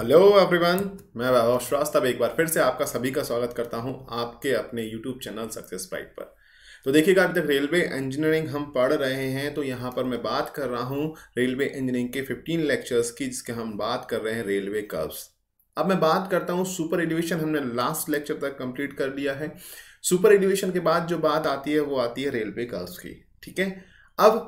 Hello everyone मैं वैभव श्रीवास्तव एक बार फिर से आपका सभी का स्वागत करता हूं आपके अपने यूट्यूब चैनल सक्सेस प्राइड पर तो देखिएगा अभी तक रेलवे इंजीनियरिंग हम पढ़ रहे हैं तो यहाँ पर मैं बात कर रहा हूँ रेलवे इंजीनियरिंग के 15 लेक्चर्स की जिसके हम बात कर रहे हैं रेलवे कर्व्स अब मैं बात करता हूँ सुपर एडिवेशन हमने लास्ट लेक्चर तक कम्प्लीट कर लिया है सुपर एडिवेशन के बाद जो बात आती है वो आती है रेलवे कर्व्स की ठीक है अब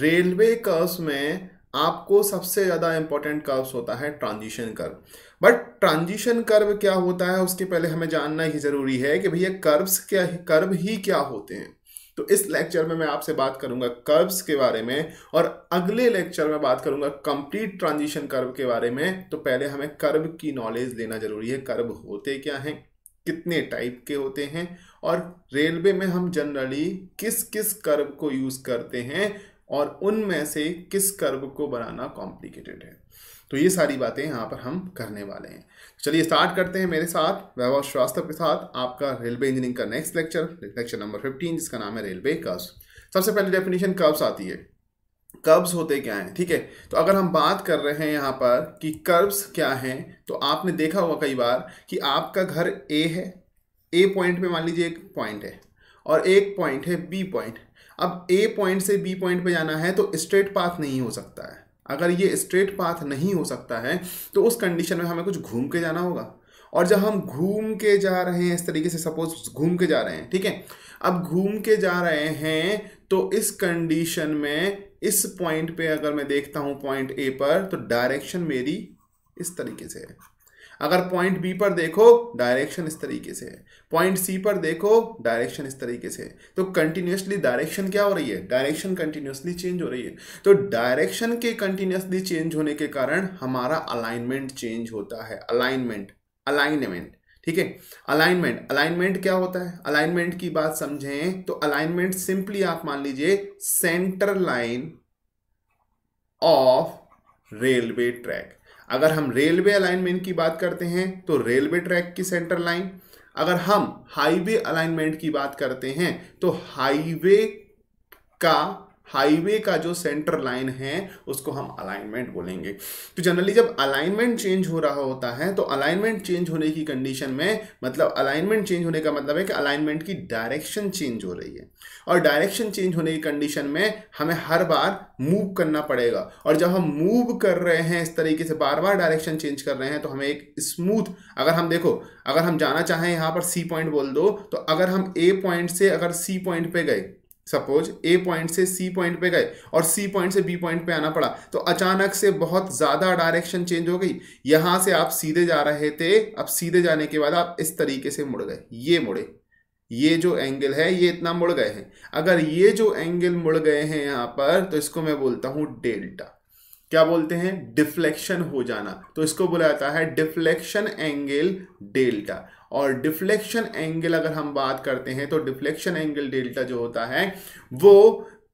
रेलवे कर्व्स में आपको सबसे ज़्यादा इंपॉर्टेंट कर्व होता है transition curve but transition curve क्या होता है उसके पहले हमें जानना ही ज़रूरी है कि भैया कर्व्स क्या कर्व ही क्या होते हैं तो इस लेक्चर में मैं आपसे बात करूंगा कर्व्स के बारे में और अगले लेक्चर में बात करूंगा कंप्लीट ट्रांजिशन कर्व के बारे में तो पहले हमें कर्व की नॉलेज लेना जरूरी है कर्व होते क्या हैं कितने टाइप के होते हैं और रेलवे में हम जनरली किस किस कर्व को यूज़ करते हैं और उनमें से किस कर्व को बनाना कॉम्प्लिकेटेड है तो ये सारी बातें यहाँ पर हम करने वाले हैं चलिए स्टार्ट करते हैं मेरे साथ वैभव श्रीवास्तव के साथ आपका रेलवे इंजीनियरिंग का next lecture lecture number fifteen जिसका नाम है रेलवे कर्व्स सबसे पहले डेफिनेशन कर्व्स आती है कर्व्स होते क्या हैं ठीक है तो अगर हम बात कर रहे हैं यहाँ पर कि कर्व्स क्या हैं तो आपने देखा होगा कई बार कि आपका घर ए है ए पॉइंट में मान लीजिए एक पॉइंट है और एक पॉइंट है बी पॉइंट अब ए पॉइंट से बी पॉइंट पे जाना है तो स्ट्रेट पाथ नहीं हो सकता है अगर ये स्ट्रेट पाथ नहीं हो सकता है तो उस कंडीशन में हमें कुछ घूम के जाना होगा और जब हम घूम के जा रहे हैं इस तरीके से सपोज घूम के जा रहे हैं ठीक है अब घूम के जा रहे हैं तो इस कंडीशन में इस पॉइंट पे अगर मैं देखता हूँ पॉइंट ए पर तो डायरेक्शन मेरी इस तरीके से है अगर पॉइंट बी पर देखो डायरेक्शन इस तरीके से है पॉइंट सी पर देखो डायरेक्शन इस तरीके से है तो कंटिन्यूसली डायरेक्शन क्या हो रही है डायरेक्शन कंटिन्यूसली चेंज हो रही है तो डायरेक्शन के कंटिन्यूसली चेंज होने के कारण हमारा अलाइनमेंट चेंज होता है अलाइनमेंट अलाइनमेंट ठीक है अलाइनमेंट अलाइनमेंट क्या होता है अलाइनमेंट की बात समझें तो अलाइनमेंट सिंपली आप मान लीजिए centre line of railway track अगर हम रेलवे अलाइनमेंट की बात करते हैं तो रेलवे ट्रैक की सेंटर लाइन अगर हम हाईवे अलाइनमेंट की बात करते हैं तो हाईवे का हाईवे का जो सेंटर लाइन है उसको हम अलाइनमेंट बोलेंगे तो जनरली जब अलाइनमेंट चेंज हो रहा होता है तो अलाइनमेंट चेंज होने की कंडीशन में मतलब अलाइनमेंट चेंज होने का मतलब है कि अलाइनमेंट की डायरेक्शन चेंज हो रही है और डायरेक्शन चेंज होने की कंडीशन में हमें हर बार मूव करना पड़ेगा और जब हम मूव कर रहे हैं इस तरीके से बार बार डायरेक्शन चेंज कर रहे हैं तो हमें एक स्मूथ अगर हम देखो अगर हम जाना चाहें यहाँ पर सी पॉइंट बोल दो तो अगर हम ए पॉइंट से अगर सी पॉइंट पे गए सपोज ए पॉइंट से सी पॉइंट पे गए और सी पॉइंट से बी पॉइंट पे आना पड़ा तो अचानक से बहुत ज़्यादा डायरेक्शन चेंज हो गई यहां से आप सीधे जा रहे थे अब सीधे जाने के बाद आप इस तरीके से मुड़ गए ये मुड़े ये जो एंगल है ये इतना मुड़ गए हैं अगर ये जो एंगल मुड़ गए हैं यहां पर तो इसको मैं बोलता हूं डेल्टा क्या बोलते हैं डिफ्लेक्शन हो जाना तो इसको बोला जाता है डिफ्लेक्शन एंगल डेल्टा और डिफ्लेक्शन एंगल अगर हम बात करते हैं तो डिफ्लेक्शन एंगल डेल्टा जो होता है वो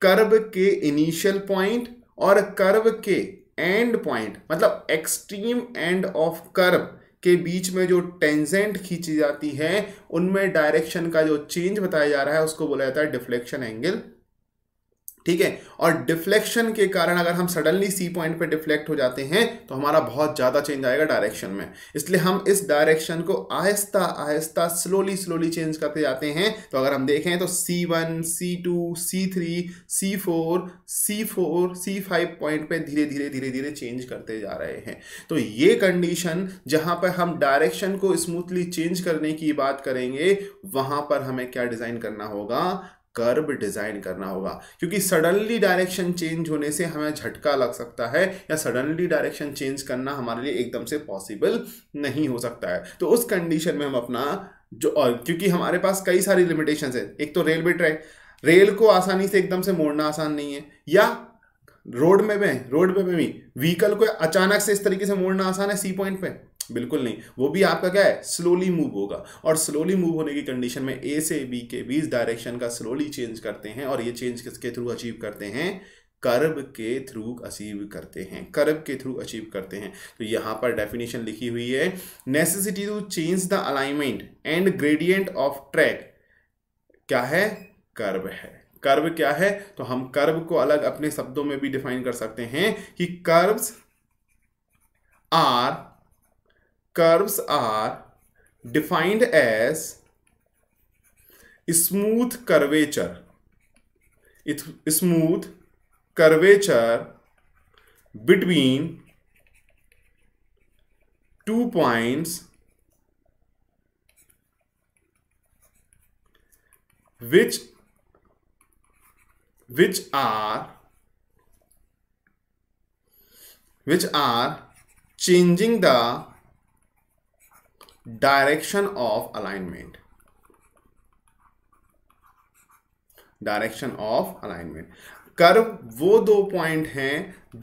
कर्व के इनिशियल पॉइंट और कर्व के एंड पॉइंट मतलब एक्सट्रीम एंड ऑफ कर्व के बीच में जो टेंजेंट खींची जाती है उनमें डायरेक्शन का जो चेंज बताया जा रहा है उसको बोला जाता है डिफ्लेक्शन एंगल ठीक है और डिफ्लेक्शन के कारण अगर हम सडनली सी पॉइंट पे डिफ्लेक्ट हो जाते हैं तो हमारा बहुत ज़्यादा चेंज आएगा डायरेक्शन में इसलिए हम इस डायरेक्शन को आहिस्ता आहिस्ता स्लोली स्लोली चेंज करते जाते हैं तो अगर हम देखें तो C one C two C three C four C four C five point पर धीरे धीरे धीरे धीरे चेंज करते जा रहे हैं तो ये कंडीशन जहाँ पर हम डायरेक्शन को स्मूथली चेंज करने की बात करेंगे वहाँ पर हमें क्या डिज़ाइन करना होगा कर्व डिज़ाइन करना होगा क्योंकि सडनली डायरेक्शन चेंज होने से हमें झटका लग सकता है या सडनली डायरेक्शन चेंज करना हमारे लिए एकदम से पॉसिबल नहीं हो सकता है तो उस कंडीशन में हम अपना जो और क्योंकि हमारे पास कई सारी लिमिटेशंस है एक तो रेलवे ट्रैक रेल को आसानी से एकदम से मोड़ना आसान नहीं है या रोड में भी रोड पे भी व्हीकल को अचानक से इस तरीके से मोड़ना आसान है सी पॉइंट पे बिल्कुल नहीं वो भी आपका क्या है स्लोली मूव होगा और स्लोली मूव होने की कंडीशन में ए से बी के बीच डायरेक्शन का स्लोली चेंज करते हैं और ये चेंज किसके थ्रू अचीव करते हैं कर्ब के थ्रू अचीव करते हैं कर्ब के थ्रू अचीव करते हैं तो यहां पर डेफिनेशन लिखी हुई है necessity to change the alignment and gradient of track क्या है कर्ब है कर्व क्या है तो हम कर्व को अलग अपने शब्दों में भी डिफाइन कर सकते हैं कि curves are curves are defined as smooth curvature smooth curvature between two points which which are which are changing the direction of alignment direction of alignment curve वो दो पॉइंट हैं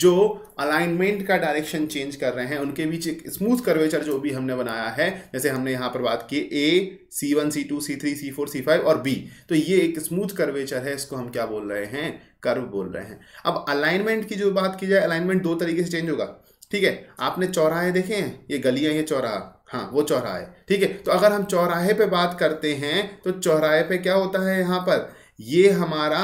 जो अलाइनमेंट का डायरेक्शन चेंज कर रहे हैं उनके बीच एक स्मूथ कर्वेचर जो भी हमने बनाया है जैसे हमने यहाँ पर बात की A C one C two C three C four C five और बी तो ये एक स्मूथ कर्वेचर है इसको हम क्या बोल रहे हैं कर्व बोल रहे हैं अब अलाइनमेंट की जो बात की जाए अलाइनमेंट दो तरीके से चेंज होगा ठीक है आपने चौराहे देखे हैं ये गलियां ये चौराहा हाँ वो चौराहे ठीक है तो अगर हम चौराहे पर बात करते हैं तो चौराहे पे क्या होता है यहाँ पर ये हमारा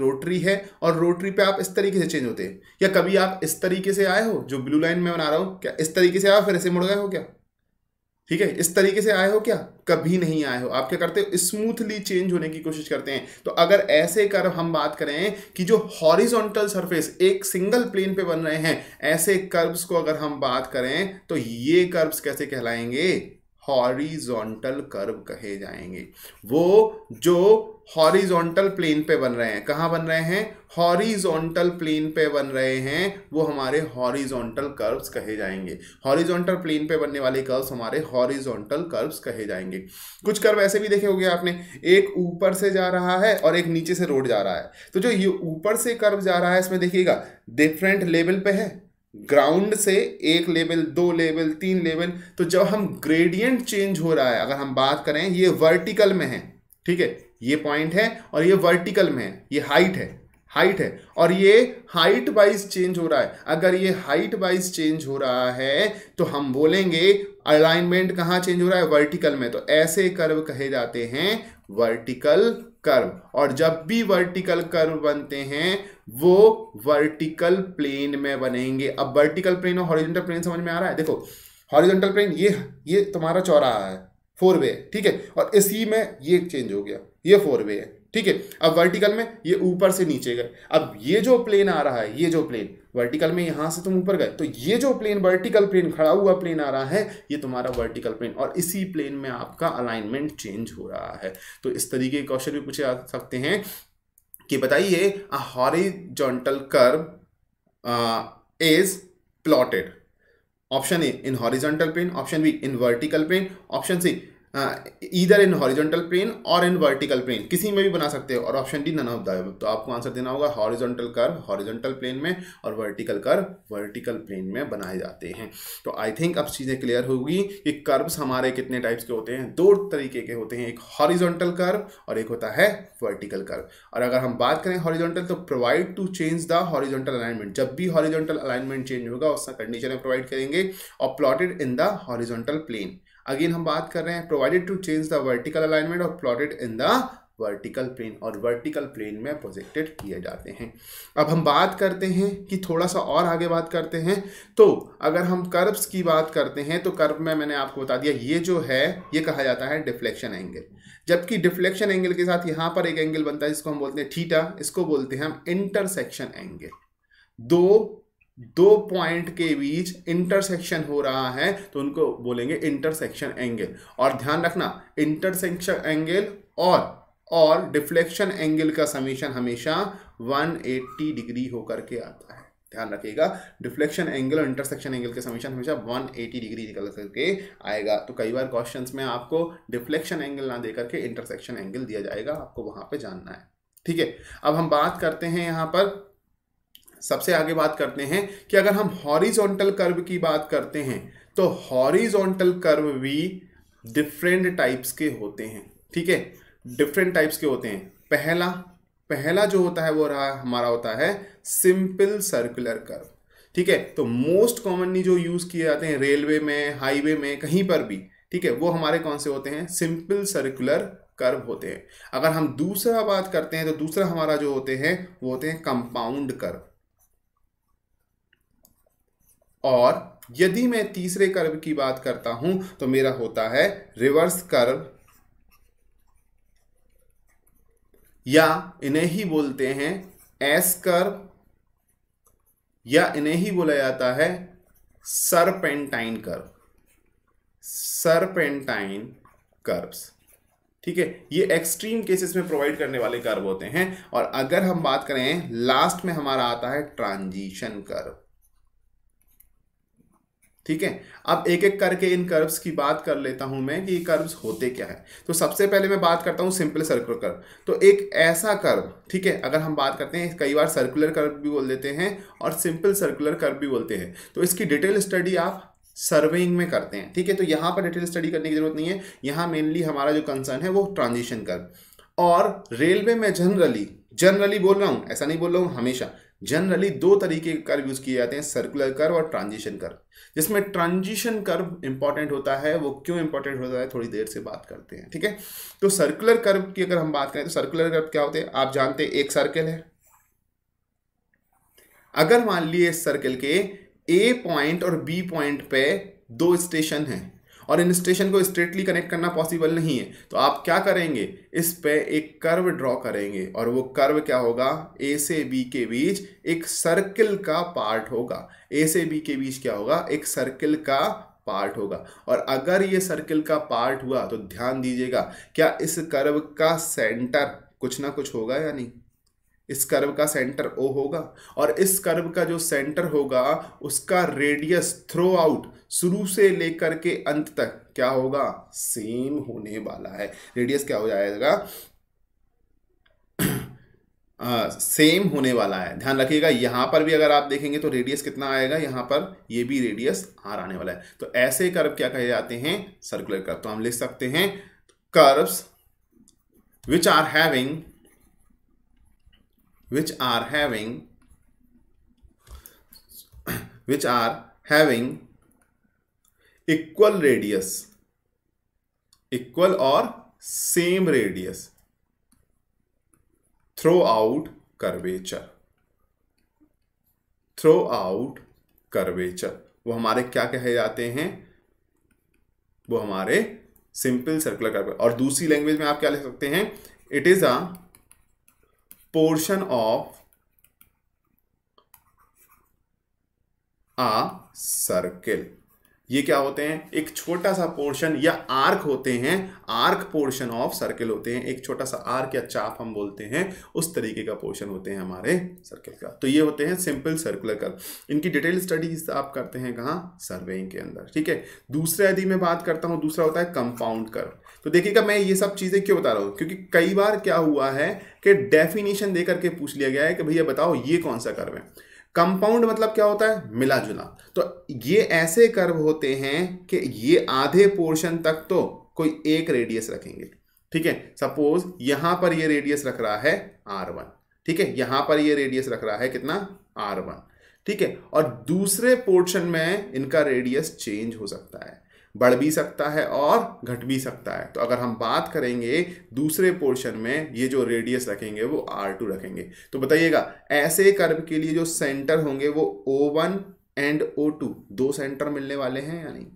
रोटरी है और रोटरी पे आप इस तरीके से चेंज होते हैं या कभी आप इस तरीके से आए हो जो ब्लू लाइन में बना रहा हूं क्या इस तरीके से आए फिर ऐसे मुड़ गए हो क्या ठीक है इस तरीके से आए हो क्या कभी नहीं आए हो आप क्या करते हो स्मूथली चेंज होने की कोशिश करते हैं तो अगर ऐसे कर हम बात करें कि जो हॉरिजॉन्टल सरफेस एक सिंगल प्लेन पे बन रहे हैं ऐसे कर्व्स को अगर हम बात करें तो ये कर्व्स कैसे कहलाएंगे हॉरिजॉन्टल कर्व कहे जाएंगे वो जो हॉरिजॉन्टल प्लेन पे बन रहे हैं कहाँ बन रहे हैं हॉरिजॉन्टल प्लेन पे बन रहे हैं वो हमारे हॉरिजॉन्टल कर्व्स कहे जाएंगे हॉरिजॉन्टल प्लेन पे बनने वाले कर्व्स हमारे हॉरिजॉन्टल कर्व्स कहे जाएंगे कुछ कर्व ऐसे भी देखे होंगे आपने एक ऊपर से जा रहा है और एक नीचे से रोड जा रहा है तो जो ये ऊपर से कर्व जा रहा है इसमें देखिएगा डिफरेंट लेवल पे है ग्राउंड से एक लेवल दो लेवल तीन लेवल तो जब हम ग्रेडियंट चेंज हो रहा है अगर हम बात करें ये वर्टिकल में है ठीक है ये पॉइंट है और ये वर्टिकल में है ये हाइट है हाइट है और ये हाइट वाइज चेंज हो रहा है अगर ये हाइट वाइज चेंज हो रहा है तो हम बोलेंगे अलाइनमेंट कहाँ चेंज हो रहा है वर्टिकल में तो ऐसे कर्व कहे जाते हैं वर्टिकल कर्व और जब भी वर्टिकल कर्व बनते हैं वो वर्टिकल प्लेन में बनेंगे अब वर्टिकल प्लेन और हॉरिजेंटल प्लेन समझ में आ रहा है देखो हॉरिजेंटल प्लेन ये ये तुम्हारा चौराहा है फोर वे ठीक है और इसी में ये चेंज हो गया ये फोर वे है ठीक है अब वर्टिकल में ये ऊपर से नीचे गए अब ये जो प्लेन आ रहा है ये जो प्लेन वर्टिकल में यहां से तुम ऊपर गए तो ये जो प्लेन वर्टिकल प्लेन खड़ा हुआ प्लेन आ रहा है ये तुम्हारा वर्टिकल प्लेन और इसी प्लेन में आपका अलाइनमेंट चेंज हो रहा है तो इस तरीके के क्वेश्चन भी पूछे जा सकते हैं कि बताइए a horizontal curve is plotted option A in horizontal plane option B in vertical plane option C either in horizontal plane और इन वर्टिकल प्लेन किसी में भी बना सकते हो और option D none of the तो आपको आंसर देना होगा हॉरिजॉन्टल कर्व हॉरिजॉन्टल प्लेन में और वर्टिकल कर्व वर्टिकल प्लेन में बनाए जाते हैं तो आई थिंक अब चीज़ें क्लियर होगी कि कर्व्स हमारे कितने टाइप्स के होते हैं दो तरीके के होते हैं एक हॉरिजॉन्टल कर्व और एक होता है वर्टिकल कर्व और अगर हम बात करें हॉरिजॉन्टल तो provide to change the horizontal alignment जब भी हॉरिजॉन्टल अलाइनमेंट चेंज होगा उसका कंडीशन में प्रोवाइड करेंगे और plotted in the horizontal plane again हम बात कर रहे हैं provided to change the vertical alignment और plotted in the vertical plane और वर्टिकल प्लेन में प्रोजेक्टेड किए जाते हैं अब हम बात करते हैं कि थोड़ा सा और आगे बात करते हैं तो अगर हम कर्व्स की बात करते हैं तो कर्व में मैंने आपको बता दिया ये जो है ये कहा जाता है डिफ्लेक्शन एंगल जबकि डिफ्लेक्शन एंगल के साथ यहाँ पर एक एंगल बनता है जिसको हम बोलते हैं ठीटा इसको बोलते हैं हम इंटरसेक्शन एंगल दो दो पॉइंट के बीच इंटरसेक्शन हो रहा है तो उनको बोलेंगे इंटरसेक्शन एंगल और ध्यान रखना इंटरसेक्शन एंगल और और डिफ्लेक्शन एंगल का समीशन हमेशा 180 डिग्री होकर के आता है ध्यान रखिएगा डिफ्लेक्शन एंगल और इंटरसेक्शन एंगल का समीशन हमेशा 180 डिग्री निकल करके आएगा तो कई बार क्वेश्चन में आपको डिफ्लेक्शन एंगल ना देकर के इंटरसेक्शन एंगल दिया जाएगा आपको वहां पर जानना है ठीक है अब हम बात करते हैं यहां पर सबसे आगे बात करते हैं कि अगर हम हॉरिजॉन्टल कर्व की बात करते हैं तो हॉरिजॉन्टल कर्व भी डिफरेंट टाइप्स के होते हैं ठीक है डिफरेंट टाइप्स के होते हैं पहला पहला जो होता है वो रहा हमारा होता है सिंपल सर्कुलर कर्व ठीक है तो मोस्ट कॉमनली जो यूज किए जाते हैं रेलवे में हाईवे में कहीं पर भी ठीक है वो हमारे कौन से होते हैं सिंपल सर्कुलर कर्व होते हैं अगर हम दूसरा बात करते हैं तो दूसरा हमारा जो होते हैं वो होते हैं कंपाउंड कर्व और यदि मैं तीसरे कर्व की बात करता हूं तो मेरा होता है रिवर्स कर्व या इन्हें ही बोलते हैं एस कर्व या इन्हें ही बोला जाता है सरपेंटाइन कर्व सरपेंटाइन कर्व्स ठीक है ये एक्सट्रीम केसेस में प्रोवाइड करने वाले कर्व होते हैं और अगर हम बात करें लास्ट में हमारा आता है ट्रांजिशन कर्व ठीक है अब एक एक करके इन कर्व्स की बात कर लेता हूं मैं कि ये कर्व्स होते क्या है तो सबसे पहले मैं बात करता हूं सिंपल सर्कुलर कर्व तो एक ऐसा कर्व ठीक है अगर हम बात करते हैं कई बार सर्कुलर कर्व भी बोल देते हैं और सिंपल सर्कुलर कर्व भी बोलते हैं तो इसकी डिटेल स्टडी आप सर्वेइंग में करते हैं ठीक है तो यहाँ पर डिटेल स्टडी करने की जरूरत नहीं है यहाँ मेनली हमारा जो कंसर्न है वो ट्रांजिशन कर्व और रेलवे में जनरली जनरली बोल रहा हूँ ऐसा नहीं बोल रहा हूँ हमेशा जनरली दो तरीके के कर्व यूज किए जाते हैं सर्कुलर कर्व और ट्रांजिशन कर्व जिसमें ट्रांजिशन कर्व इंपॉर्टेंट होता है वो क्यों इंपॉर्टेंट होता है थोड़ी देर से बात करते हैं ठीक है तो सर्कुलर कर्व की अगर हम बात करें तो सर्कुलर कर्व क्या होते हैं आप जानते हैं एक सर्कल है अगर मान लिए इस सर्कल के ए पॉइंट और बी पॉइंट पे दो स्टेशन हैं और इन स्टेशन को स्ट्रेटली कनेक्ट करना पॉसिबल नहीं है तो आप क्या करेंगे इस पे एक कर्व ड्रॉ करेंगे और वो कर्व क्या होगा ए से बी के बीच एक सर्किल का पार्ट होगा ए से बी के बीच क्या होगा एक सर्किल का पार्ट होगा और अगर ये सर्किल का पार्ट हुआ तो ध्यान दीजिएगा क्या इस कर्व का सेंटर कुछ ना कुछ होगा या नहीं इस कर्व का सेंटर ओ होगा और इस कर्व का जो सेंटर होगा उसका रेडियस थ्रो आउट शुरू से लेकर के अंत तक क्या होगा सेम होने वाला है रेडियस क्या हो जाएगा आ, सेम होने वाला है ध्यान रखिएगा यहां पर भी अगर आप देखेंगे तो रेडियस कितना आएगा यहां पर ये भी रेडियस आर आने वाला है तो ऐसे कर्व क्या कहे जाते हैं सर्कुलर कर्व तो हम लिख सकते हैं curves which are having which are having which are having equal radius equal or same radius throughout curvature throughout curvature वो हमारे क्या कहे जाते हैं वो हमारे सिंपल सर्कुलर कर्वेचर और दूसरी लैंग्वेज में आप क्या लिख सकते हैं it is a portion of a circle ये क्या होते हैं एक छोटा सा पोर्शन या आर्क होते हैं आर्क पोर्शन ऑफ सर्किल होते हैं एक छोटा सा आर्क या चाप हम बोलते हैं उस तरीके का पोर्शन होते हैं हमारे सर्किल का तो ये होते हैं सिंपल सर्कुलर कर्व इनकी डिटेल स्टडी आप करते हैं कहाँ सर्वेइंग के अंदर ठीक है दूसरे यदि मैं बात करता हूँ दूसरा होता है कंपाउंड कर्व तो देखिएगा मैं ये सब चीज़ें क्यों बता रहा हूँ क्योंकि कई बार क्या हुआ है कि डेफिनेशन दे करके पूछ लिया गया है कि भैया बताओ ये कौन सा कर्व है कंपाउंड मतलब क्या होता है मिला जुला तो ये ऐसे कर्व होते हैं कि ये आधे पोर्शन तक तो कोई एक रेडियस रखेंगे ठीक है सपोज यहां पर ये रेडियस रख रहा है आर वन ठीक है यहां पर ये रेडियस रख रहा है कितना आर वन ठीक है और दूसरे पोर्शन में इनका रेडियस चेंज हो सकता है बढ़ भी सकता है और घट भी सकता है तो अगर हम बात करेंगे दूसरे पोर्शन में ये जो रेडियस रखेंगे वो आर टू रखेंगे तो बताइएगा ऐसे कर्व के लिए जो सेंटर होंगे वो O one and O two दो सेंटर मिलने वाले हैं या नहीं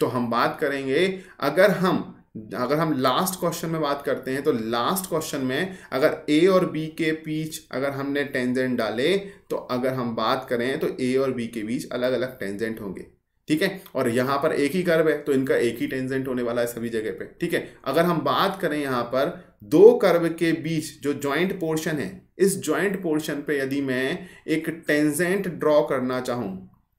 तो हम बात करेंगे अगर हम अगर हम लास्ट क्वेश्चन में बात करते हैं तो लास्ट क्वेश्चन में अगर ए और बी के बीच अगर हमने टेंजेंट डाले तो अगर हम बात करें तो ए और बी के बीच अलग अलग टेंजेंट होंगे ठीक है और यहां पर एक ही कर्व है तो इनका एक ही टेंजेंट होने वाला है सभी जगह पे ठीक है अगर हम बात करें यहां पर दो कर्व के बीच जो ज्वाइंट पोर्शन है इस ज्वाइंट पोर्शन पे यदि मैं एक टेंजेंट ड्रॉ करना चाहूं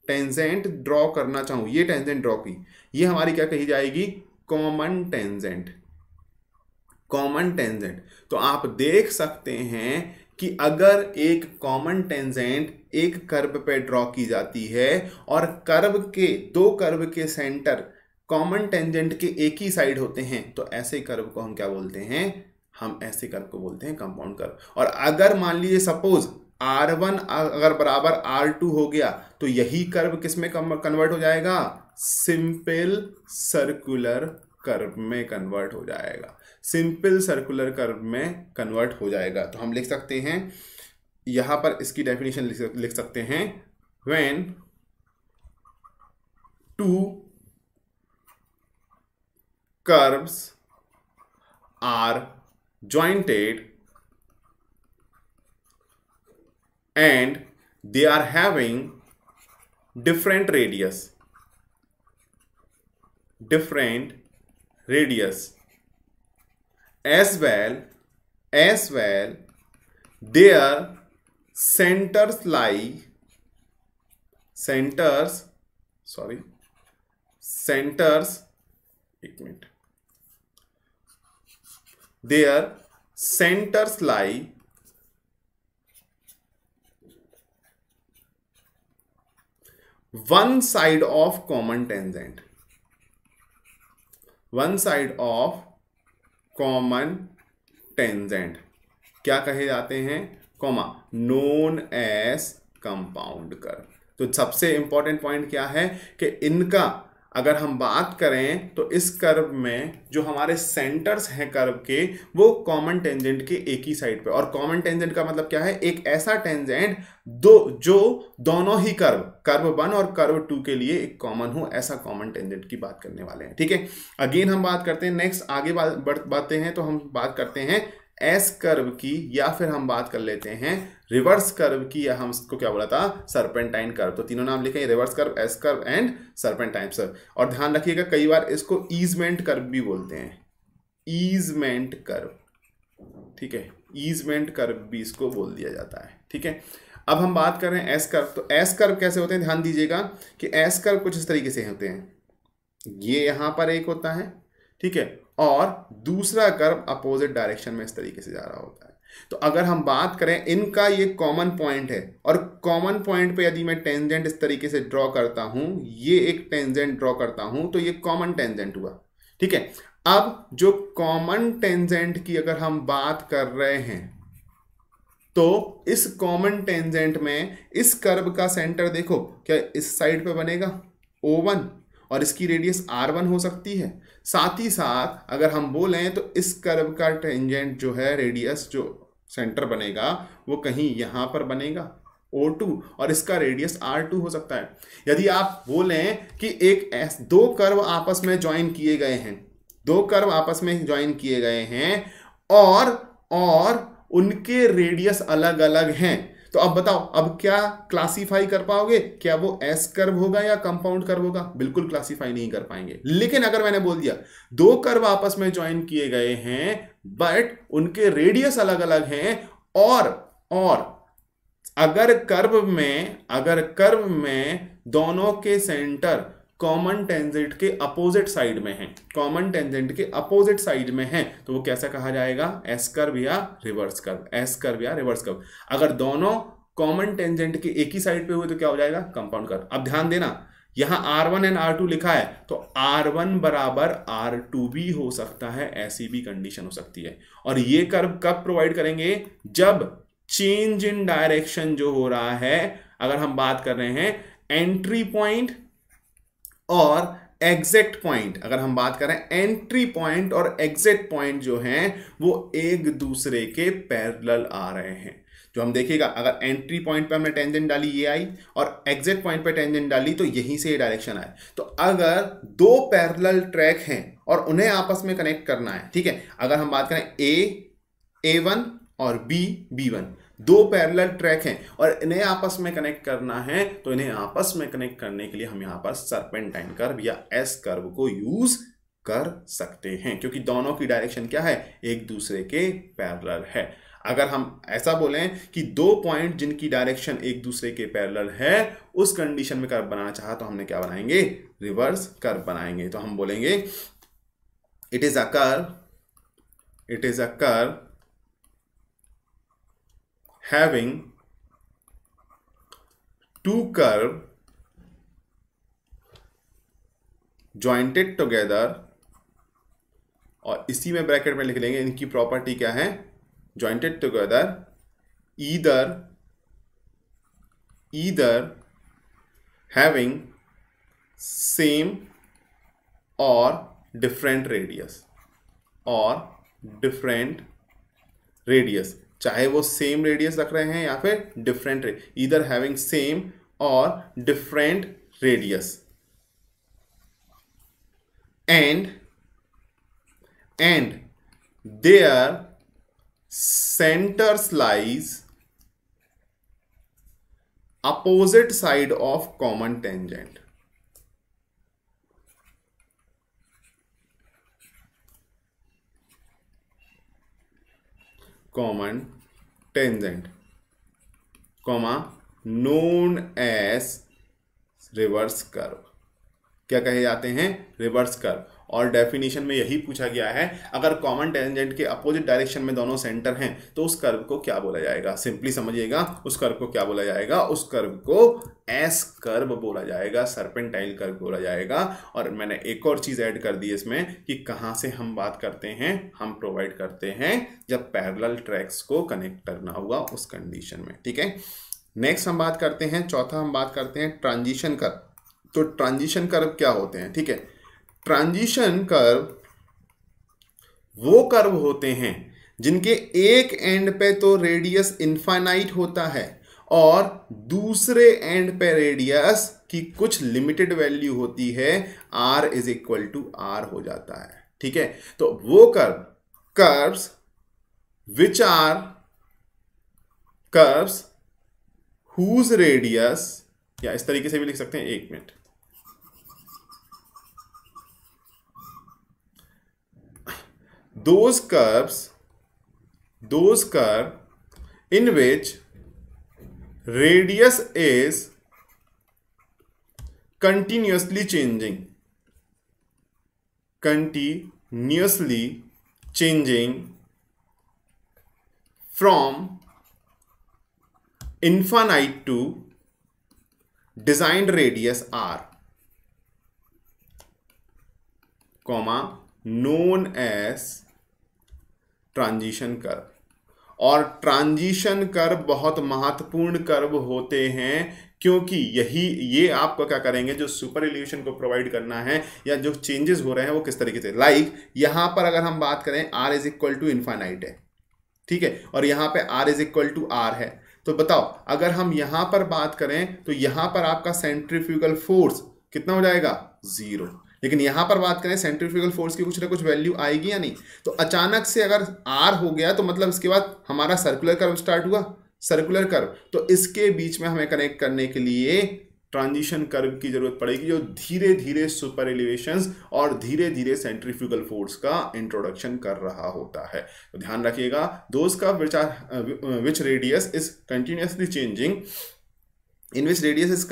टेंजेंट ड्रॉ करना चाहूं ये टेंजेंट ड्रॉ की ये हमारी क्या कही जाएगी कॉमन टेंजेंट कॉमन टेंजेंट तो आप देख सकते हैं कि अगर एक कॉमन टेंजेंट एक कर्व पे ड्रॉ की जाती है और कर्व के दो कर्व के सेंटर कॉमन टेंजेंट के एक ही साइड होते हैं तो ऐसे कर्व को हम क्या बोलते हैं हम ऐसे कर्व को बोलते हैं कंपाउंड कर्व और अगर मान लीजिए सपोज आर वन अगर बराबर आर टू हो गया तो यही कर्व किस में कन्वर्ट हो जाएगा सिंपल सर्कुलर कर्व में कन्वर्ट हो जाएगा सिंपल सर्कुलर कर्व में कन्वर्ट हो जाएगा तो हम लिख सकते हैं यहां पर इसकी डेफिनेशन लिख सकते हैं when two curves are jointed and they are having different radius different radius as well as well their centers lie centers sorry centers a minute. their centers lie one side of common tangent one side of common tangent क्या कहे जाते हैं comma known as compound curve तो सबसे important point क्या है कि इनका अगर हम बात करें तो इस कर्व में जो हमारे सेंटर्स हैं कर्व के वो कॉमन टेंजेंट के एक ही साइड पे और कॉमन टेंजेंट का मतलब क्या है एक ऐसा टेंजेंट दो जो दोनों ही कर्व कर्व वन और कर्व टू के लिए एक कॉमन हो ऐसा कॉमन टेंजेंट की बात करने वाले हैं ठीक है अगेन हम बात करते हैं नेक्स्ट आगे बात बढ़ते हैं तो हम बात करते हैं एस कर्व की या फिर हम बात कर लेते हैं रिवर्स कर्व की या हम इसको क्या बोला था सर्पेंटाइन कर्व तो तीनों नाम लिखे हैं reverse curve S curve and serpentine sir और ध्यान रखिएगा कई बार इसको ईजमेंट कर्व भी बोलते हैं ईजमेंट कर्व ठीक है ईजमेंट कर्व भी इसको बोल दिया जाता है ठीक है अब हम बात कर रहे हैं एस कर्व तो एस कर्व कैसे होते हैं ध्यान दीजिएगा कि एस कर्व कुछ इस तरीके से होते हैं ये यहां पर एक होता है ठीक है और दूसरा कर्व अपोजिट डायरेक्शन में इस तरीके से जा रहा होता है तो अगर हम बात करें इनका ये कॉमन पॉइंट है और कॉमन पॉइंट पे यदि मैं टेंजेंट इस तरीके से ड्रॉ करता हूं ये एक टेंजेंट ड्रॉ करता हूं तो ये कॉमन टेंजेंट हुआ ठीक है अब जो कॉमन टेंजेंट की अगर हम बात कर रहे हैं तो इस कॉमन टेंजेंट में इस कर्व का सेंटर देखो क्या इस साइड पे बनेगा ओ वन और इसकी रेडियस आर वन हो सकती है साथ ही साथ अगर हम बोलें तो इस कर्व का टेंजेंट जो है रेडियस जो सेंटर बनेगा वो कहीं यहां पर बनेगा O2 और इसका रेडियस R2 हो सकता है यदि आप बोलें कि एक S, दो कर्व आपस में ज्वाइन किए गए हैं दो कर्व आपस में ज्वाइन किए गए हैं और और उनके रेडियस अलग अलग हैं तो अब बताओ अब क्या क्लासिफाई कर पाओगे क्या वो एस कर्व होगा या कंपाउंड कर्व होगा बिल्कुल क्लासिफाई नहीं कर पाएंगे लेकिन अगर मैंने बोल दिया दो कर्व आपस में ज्वाइन किए गए हैं बट उनके रेडियस अलग अलग हैं और और अगर कर्व में अगर कर्व में दोनों के सेंटर कॉमन टेंजेंट के अपोजिट साइड में हैं कॉमन टेंजेंट के अपोजिट साइड में हैं तो वो कैसा कहा जाएगा एस कर्व या रिवर्स कर्व एस कर्व या रिवर्स कर्व अगर दोनों कॉमन टेंजेंट के एक ही साइड पे हुए तो क्या हो जाएगा कंपाउंड कर्व अब ध्यान देना यहां R one and R two लिखा है तो आर वन बराबर आर टू भी हो सकता है ऐसी भी कंडीशन हो सकती है और ये कर्व कब प्रोवाइड करेंगे जब चेंज इन डायरेक्शन जो हो रहा है अगर हम बात कर रहे हैं एंट्री पॉइंट और एग्जेक्ट पॉइंट अगर हम बात कर रहे हैं एंट्री पॉइंट और एग्जेक्ट पॉइंट जो हैं वो एक दूसरे के पैरल आ रहे हैं जो तो हम देखिएगा अगर एंट्री पॉइंट पे हमने टेंजेंट डाली ये आई और एग्जिट पॉइंट पे टेंजेंट डाली तो यहीं से ये डायरेक्शन आए तो अगर दो पैरेलल ट्रैक हैं और उन्हें आपस में कनेक्ट करना है ठीक है अगर हम बात करें ए ए वन और बी बी वन दो पैरेलल ट्रैक हैं और इन्हें आपस में कनेक्ट करना है तो इन्हें आपस में कनेक्ट करने के लिए हम यहाँ पर सरपेंटाइन कर्व या एस कर्व को यूज कर सकते हैं क्योंकि दोनों की डायरेक्शन क्या है एक दूसरे के पैरेलल है अगर हम ऐसा बोलें कि दो पॉइंट जिनकी डायरेक्शन एक दूसरे के पैरल है उस कंडीशन में कर्व बनाना चाहा तो हमने क्या बनाएंगे रिवर्स कर्व बनाएंगे तो हम बोलेंगे it is a curve it is a curve having two curve jointed together और इसी में ब्रैकेट में लिख लेंगे इनकी प्रॉपर्टी क्या है jointed together either either having same or different radius or different radius चाहे वो सेम रेडियस रख रहे हैं या फिर different either having same or different radius and and their center lies opposite side of common tangent. common tangent comma known as reverse curve क्या कहे जाते हैं रिवर्स कर्व और डेफिनेशन में यही पूछा गया है अगर कॉमन टेंजेंट के अपोजिट डायरेक्शन में दोनों सेंटर हैं तो उस कर्व को क्या बोला जाएगा सिंपली समझिएगा उस कर्व को क्या बोला जाएगा उस कर्व को एस कर्व बोला जाएगा सरपेंटाइल कर्व बोला जाएगा और मैंने एक और चीज़ ऐड कर दी इसमें कि कहाँ से हम बात करते हैं हम प्रोवाइड करते हैं जब पैरेलल ट्रैक्स को कनेक्ट करना हुआ उस कंडीशन में ठीक है नेक्स्ट हम बात करते हैं चौथा हम बात करते हैं ट्रांजिशन कर्व तो ट्रांजिशन कर्व क्या होते हैं ठीक है ट्रांजिशन कर्व वो कर्व होते हैं जिनके एक एंड पे तो रेडियस इन्फाइनाइट होता है और दूसरे एंड पे रेडियस की कुछ लिमिटेड वैल्यू होती है R is equal to R हो जाता है ठीक है तो वो curve curves which are curves whose radius या इस तरीके से भी लिख सकते हैं एक minute those curves those curve in which radius is continuously changing continuously changing from infinite to designed radius r comma known as transition curve और ट्रांजिशन कर्व बहुत महत्वपूर्ण कर्व होते हैं क्योंकि यही ये आपको क्या करेंगे जो सुपर एल्यूशन को प्रोवाइड करना है या जो चेंजेस हो रहे हैं वो किस तरीके से लाइक like, यहां पर अगर हम बात करें R is equal to infinite है ठीक है और यहां पे R is equal to R है तो बताओ अगर हम यहां पर बात करें तो यहां पर आपका सेंट्रीफ्यूगल फोर्स कितना हो जाएगा ज़ीरो लेकिन यहाँ पर बात करें सेंट्रिफिकल फोर्स की कुछ ना कुछ वैल्यू आएगी या नहीं तो अचानक से अगर आर हो गया तो मतलब इसके बाद हमारा सर्कुलर कर्व स्टार्ट हुआ सर्कुलर कर्व तो इसके बीच में हमें कनेक्ट करने के लिए ट्रांजिशन कर्व की जरूरत पड़ेगी जो धीरे धीरे सुपर एलिवेशन और धीरे धीरे सेंट्रीफ्यूगल फोर्स का इंट्रोडक्शन कर रहा होता है तो ध्यान रखिएगा दोस्त का विचार which radius is continuously changing in which radius is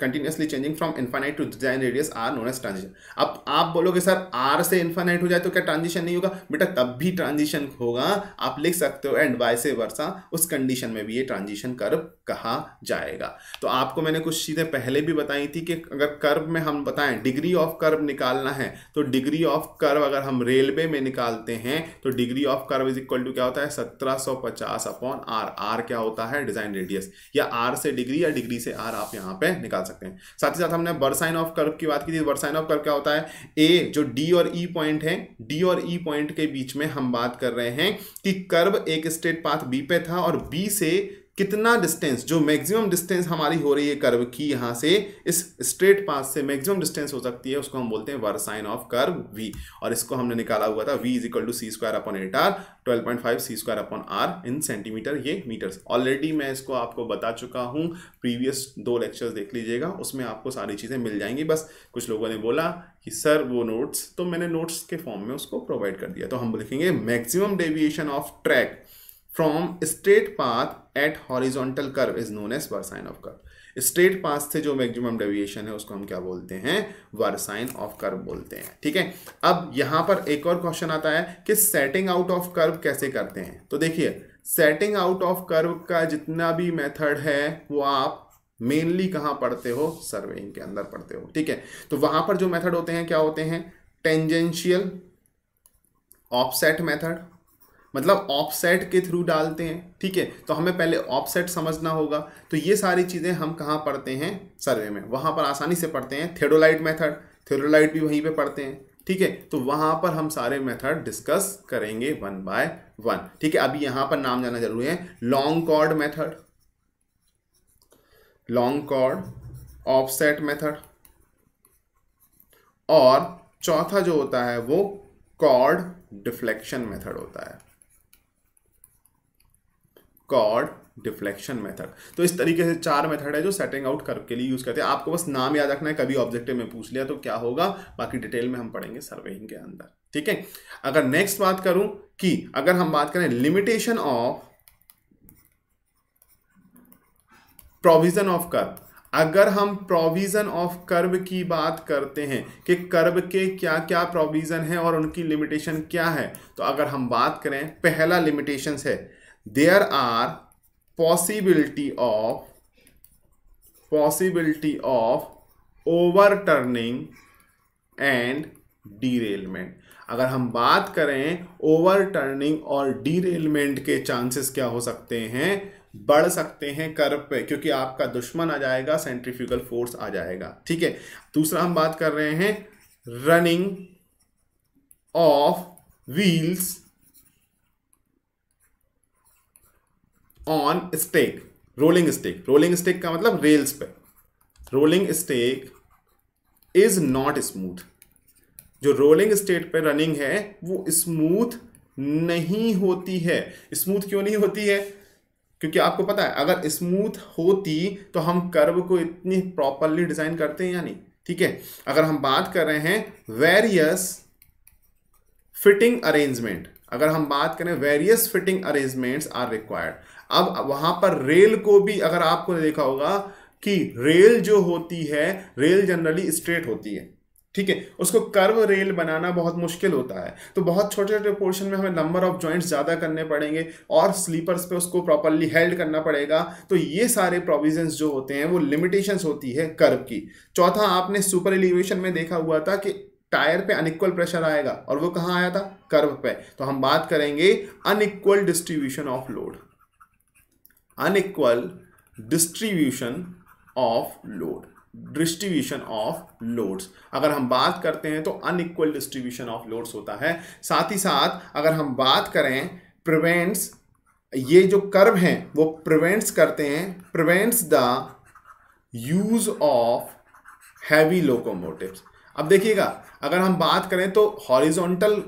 continuously changing from infinite to design radius R known as transition अब आप बोलोगे सर आर से इन्फाइनाइट हो जाए तो क्या ट्रांजिशन नहीं होगा बेटा तब भी ट्रांजिशन होगा आप लिख सकते हो एंड वाई से वर्षा उस कंडीशन में भी ये ट्रांजिशन कर्व कहा जाएगा तो आपको मैंने कुछ चीज़ें पहले भी बताई थी कि अगर कर्व में हम बताएं डिग्री ऑफ कर्व निकालना है तो डिग्री ऑफ कर्व अगर हम रेलवे में निकालते हैं तो degree of curve is equal to क्या होता है सत्रह सौ पचास अपॉन आर आर क्या होता है डिजाइन रेडियस या आर से डिग्री या डिग्री से से आर आप यहाँ पे निकाल सकते हैं साथ ही साथ हमने बर्साइन ऑफ कर्व की बात की थी बर्साइन ऑफ कर्व क्या होता है ए जो डी और ई e पॉइंट है डी और ई e पॉइंट के बीच में हम बात कर रहे हैं कि कर्व एक स्ट्रेट पाथ बी पे था और बी से कितना डिस्टेंस जो मैक्सिमम डिस्टेंस हमारी हो रही है कर्व की यहाँ से इस स्ट्रेट पाथ से मैक्सिमम डिस्टेंस हो सकती है उसको हम बोलते हैं वर्साइन ऑफ कर्व वी और इसको हमने निकाला हुआ था V is equal to C square upon eight R twelve point five C square upon R in centimetre ये मीटर्स ऑलरेडी मैं इसको आपको बता चुका हूँ प्रीवियस दो लेक्चर्स देख लीजिएगा उसमें आपको सारी चीज़ें मिल जाएंगी बस कुछ लोगों ने बोला कि सर वो नोट्स तो मैंने नोट्स के फॉर्म में उसको प्रोवाइड कर दिया तो हम लिखेंगे maximum deviation of track from straight path at horizontal curve is known as versine of curve straight path से जो मैक्सिमम डेविएशन है उसको हम क्या बोलते हैं वर्साइन ऑफ कर्व बोलते हैं ठीक है अब यहां पर एक और क्वेश्चन आता है कि सेटिंग आउट ऑफ कर्व कैसे करते हैं तो देखिए सेटिंग आउट ऑफ कर्व का जितना भी मेथड है वो आप मेनली कहां पढ़ते हो सर्वेइंग के अंदर पढ़ते हो ठीक है तो वहां पर जो मेथड होते हैं क्या होते हैं टेंजेंशियल ऑफसेट मेथड मतलब ऑफसेट के थ्रू डालते हैं ठीक है तो हमें पहले ऑफसेट समझना होगा तो ये सारी चीज़ें हम कहाँ पढ़ते हैं सर्वे में वहाँ पर आसानी से पढ़ते हैं थेडोलाइट मेथड थेडोलाइट भी वहीं पे पढ़ते हैं ठीक है तो वहाँ पर हम सारे मेथड डिस्कस करेंगे वन बाय वन ठीक है अभी यहाँ पर नाम जाना जरूरी है long chord method long chord offset method और चौथा जो होता है वो कॉर्ड डिफ्लेक्शन मेथड होता है कॉर्ड डिफ्लेक्शन मेथड तो इस तरीके से चार मेथड है जो सेटिंग आउट कर्व के लिए यूज़ करते हैं आपको बस नाम याद रखना है कभी ऑब्जेक्टिव में पूछ लिया तो क्या होगा बाकी डिटेल में हम पढ़ेंगे सर्वेइंग के अंदर ठीक है अगर नेक्स्ट बात करूं कि अगर हम बात करें limitation of provision of curve अगर हम प्रोविज़न ऑफ कर्व की बात करते हैं कि कर्व के क्या क्या प्रोविज़न है और उनकी लिमिटेशन क्या है तो अगर हम बात करें पहला लिमिटेशंस है there are possibility of possibility of overturning and derailment अगर हम बात करें ओवरटर्निंग और डीरेलमेंट के चांसेस क्या हो सकते हैं बढ़ सकते हैं कर्व पे क्योंकि आपका दुश्मन आ जाएगा सेंट्रीफ्यूगल फोर्स आ जाएगा ठीक है दूसरा हम बात कर रहे हैं running of wheels on stock rolling stock rolling stock का मतलब रेल्स पे rolling stock is not smooth जो रोलिंग स्टेट पे रनिंग है वो स्मूथ नहीं होती है स्मूथ क्यों नहीं होती है क्योंकि आपको पता है अगर स्मूथ होती तो हम कर्व को इतनी प्रॉपरली डिजाइन करते हैं या नहीं ठीक है अगर हम बात कर रहे हैं वेरियस फिटिंग अरेंजमेंट अगर हम बात करें various fitting arrangements are required अब वहां पर रेल को भी अगर आपको देखा होगा कि रेल जो होती है रेल जनरली स्ट्रेट होती है ठीक है उसको कर्व रेल बनाना बहुत मुश्किल होता है तो बहुत छोटे छोटे पोर्शन में हमें नंबर ऑफ जॉइंट्स ज़्यादा करने पड़ेंगे और स्लीपर्स पे उसको प्रॉपरली हेल्ड करना पड़ेगा तो ये सारे प्रोविजंस जो होते हैं वो लिमिटेशंस होती है कर्व की चौथा आपने सुपर एलिवेशन में देखा हुआ था कि टायर पे अनइक्वल प्रेशर आएगा और वो कहाँ आया था कर्व पे तो हम बात करेंगे unequal distribution of load unequal distribution of load distribution of loads अगर हम बात करते हैं तो अनइक्वल डिस्ट्रीब्यूशन ऑफ लोड्स होता है साथ ही साथ अगर हम बात करें प्रिवेंट्स ये जो कर्व हैं वो प्रिवेंट्स करते हैं prevents the use of heavy locomotives अब देखिएगा अगर हम बात करें तो हॉरिजॉन्टल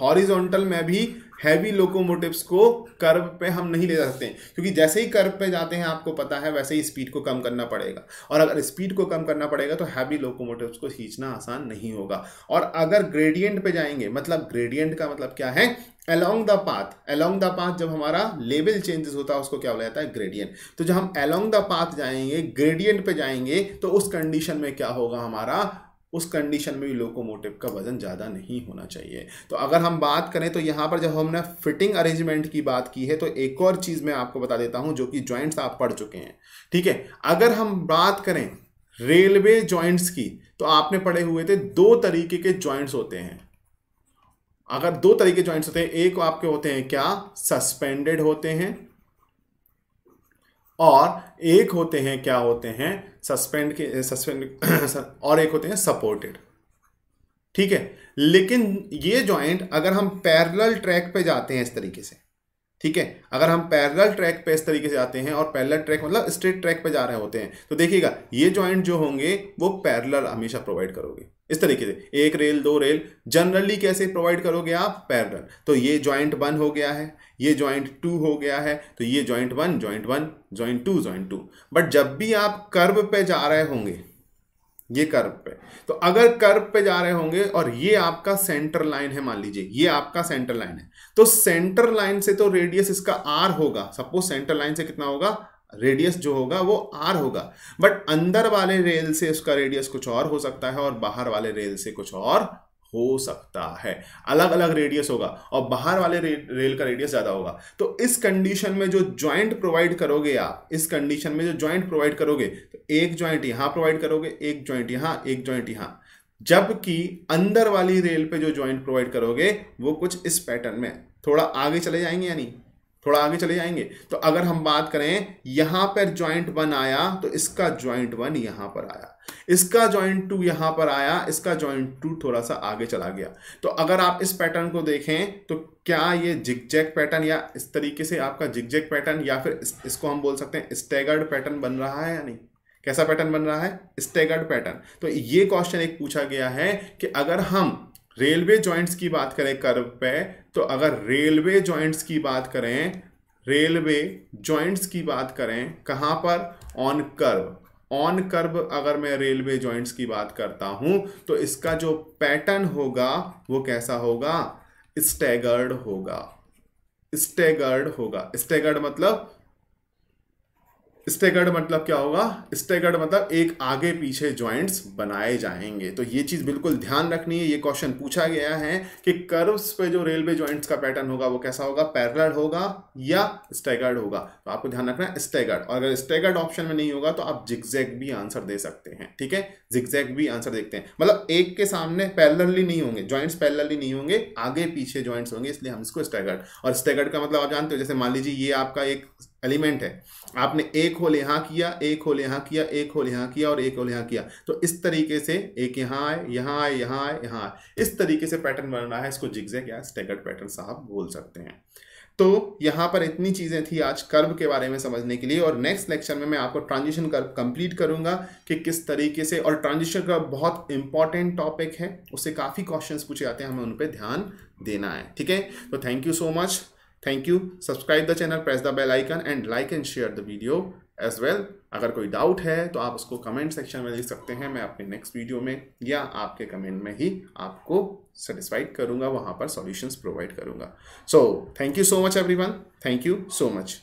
हॉरिजॉन्टल में भी हैवी लोकोमोटिव्स को कर्व पे हम नहीं ले जा सकते क्योंकि जैसे ही कर्व पे जाते हैं आपको पता है वैसे ही स्पीड को कम करना पड़ेगा और अगर स्पीड को कम करना पड़ेगा तो हैवी लोकोमोटिव्स को खींचना आसान नहीं होगा और अगर ग्रेडियंट पे जाएंगे मतलब ग्रेडियंट का मतलब क्या है along the path along the path जब हमारा लेवल चेंजेस होता है उसको क्या बोला जाता है ग्रेडियंट तो जब हम अलोंग द पाथ जाएंगे ग्रेडियंट पे जाएंगे तो उस कंडीशन में क्या होगा हमारा उस कंडीशन में भी लोकोमोटिव का वजन ज़्यादा नहीं होना चाहिए तो अगर हम बात करें तो यहाँ पर जब हमने फिटिंग अरेंजमेंट की बात की है तो एक और चीज़ मैं आपको बता देता हूँ जो कि जॉइंट्स आप पढ़ चुके हैं ठीक है अगर हम बात करें रेलवे जॉइंट्स की तो आपने पढ़े हुए थे दो तरीके के ज्वाइंट्स होते हैं अगर दो तरीके ज्वाइंट्स होते हैं एक आपके होते हैं क्या सस्पेंडेड होते हैं और एक होते हैं क्या होते हैं सस्पेंड के सस्पेंड और एक होते हैं सपोर्टेड ठीक है लेकिन ये जॉइंट अगर हम पैरेलल ट्रैक पे जाते हैं इस तरीके से ठीक है अगर हम पैरेलल ट्रैक पे इस तरीके से जाते हैं और पैरेलल ट्रैक मतलब स्ट्रेट ट्रैक पे जा रहे होते हैं तो देखिएगा ये जॉइंट जो होंगे वो पैरेलल हमेशा प्रोवाइड करोगे इस तरीके से एक रेल दो रेल जनरली कैसे प्रोवाइड करोगे आप पैरल तो ये ज्वाइंट वन हो गया है ये ज्वाइंट टू हो गया है तो ये joint one joint one joint two joint two but जब भी आप कर्व पे जा रहे होंगे ये कर्व पे तो अगर कर्व पे जा रहे होंगे और ये आपका सेंटर लाइन है मान लीजिए ये आपका सेंटर लाइन है तो सेंटर लाइन से तो रेडियस इसका आर होगा सपोज सेंटर लाइन से कितना होगा रेडियस जो होगा वो आर होगा बट अंदर वाले रेल से उसका रेडियस कुछ और हो सकता है और बाहर वाले रेल से कुछ और हो सकता है अलग अलग रेडियस होगा और बाहर वाले रे, रेल का रेडियस ज़्यादा होगा तो इस कंडीशन में जो ज्वाइंट प्रोवाइड करोगे आप इस कंडीशन में जो ज्वाइंट प्रोवाइड करोगे तो एक ज्वाइंट यहां प्रोवाइड करोगे एक ज्वाइंट यहां एक ज्वाइंट यहां जबकि अंदर वाली रेल पे जो ज्वाइंट प्रोवाइड करोगे वो कुछ इस पैटर्न में थोड़ा आगे चले जाएंगे यानी थोड़ा आगे चले जाएंगे तो अगर हम बात करें यहां पर ज्वाइंट वन आया तो इसका ज्वाइंट वन यहां पर आया इसका ज्वाइंट टू यहां पर आया इसका ज्वाइंट टू थोड़ा सा आगे चला गया तो अगर आप इस पैटर्न को देखें तो क्या ये जिगजैक पैटर्न या इस तरीके से आपका जिगजैक पैटर्न या फिर इस, इसको हम बोल सकते हैं स्टेगर्ड पैटर्न बन रहा है या नहीं कैसा पैटर्न बन रहा है स्टेगर्ड पैटर्न तो ये क्वेश्चन एक पूछा गया है कि अगर हम रेलवे जॉइंट्स की बात करें कर्व पे तो अगर रेलवे जॉइंट्स की बात करें रेलवे जॉइंट्स की बात करें कहाँ पर ऑन कर्व ऑन कर्व अगर मैं रेलवे जॉइंट्स की बात करता हूं तो इसका जो पैटर्न होगा वो कैसा होगा स्टेगर्ड होगा स्टेगर्ड होगा स्टेगर्ड मतलब स्टेगर्ड मतलब क्या होगा स्टेगर्ड मतलब एक आगे पीछे ज्वाइंट्स बनाए जाएंगे तो ये चीज़ बिल्कुल ध्यान रखनी है ये क्वेश्चन पूछा गया है कि कर्व्स पे जो रेलवे ज्वाइंट्स का पैटर्न होगा वो कैसा होगा पैरलर होगा या स्टेगर्ड होगा तो आपको ध्यान रखना है स्टेगर्ड और अगर स्टेगर्ड ऑप्शन में नहीं होगा तो आप जिगजैग भी आंसर दे सकते हैं ठीक है जिगजैग भी आंसर देखते हैं मतलब एक के सामने पैरलरली नहीं होंगे ज्वाइंट्स पैरलरली नहीं होंगे आगे पीछे ज्वाइंट्स होंगे इसलिए हम इसको स्टेगर्ड और स्टेगर्ड का मतलब आप जानते हो जैसे मान लीजिए ये आपका एक एलिमेंट है आपने एक होल यहाँ किया एक होल यहाँ किया एक होल यहाँ किया और एक होल यहाँ किया तो इस तरीके से एक यहाँ आए यहाँ आए यहाँ आए यहाँ आए इस तरीके से पैटर्न बन रहा है इसको जिग्जैग या स्टेगर्ड पैटर्न साहब बोल सकते हैं तो यहाँ पर इतनी चीज़ें थी आज कर्व के बारे में समझने के लिए और नेक्स्ट लेक्चर में मैं आपको ट्रांजिशन कर्व कंप्लीट करूँगा कि किस तरीके से और ट्रांजिशन कर्व बहुत इंपॉर्टेंट टॉपिक है उससे काफ़ी क्वेश्चंस पूछे जाते हैं हमें उन पर ध्यान देना है ठीक है तो thank you so much thank you subscribe the channel press the bell icon and like and share the video as well अगर कोई डाउट है तो आप उसको कमेंट सेक्शन में लिख सकते हैं मैं आपके नेक्स्ट वीडियो में या आपके कमेंट में ही आपको सेटिस्फाइड करूंगा वहां पर सॉल्यूशंस प्रोवाइड करूंगा so thank you so much everyone thank you so much